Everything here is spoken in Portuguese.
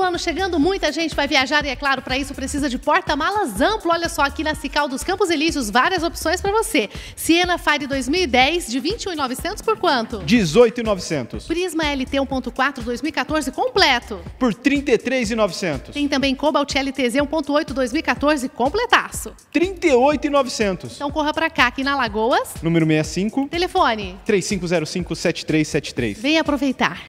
o ano chegando, muita gente vai viajar e, é claro, para isso precisa de porta-malas amplo. Olha só, aqui na Cical dos Campos Elíseos, várias opções para você. Siena Fire 2010, de 21,900 por quanto? 18,900. Prisma LT 1.4 2014 completo. Por 33,900. Tem também Cobalt LTZ 1.8 2014 completaço. 38,900. Então corra para cá, aqui na Lagoas. Número 65. Telefone. 3505-7373. Vem aproveitar.